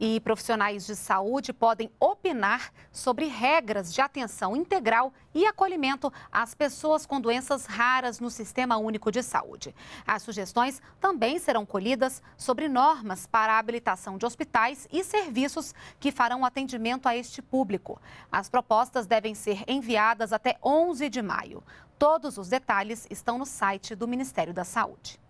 e profissionais de saúde podem opinar sobre regras de atenção integral e acolhimento às pessoas com doenças raras no Sistema Único de Saúde. As sugestões também serão colhidas sobre normas para a habilitação de hospitais e serviços que farão atendimento a este público. As propostas devem ser enviadas até 11 de maio. Todos os detalhes estão no site do Ministério da Saúde.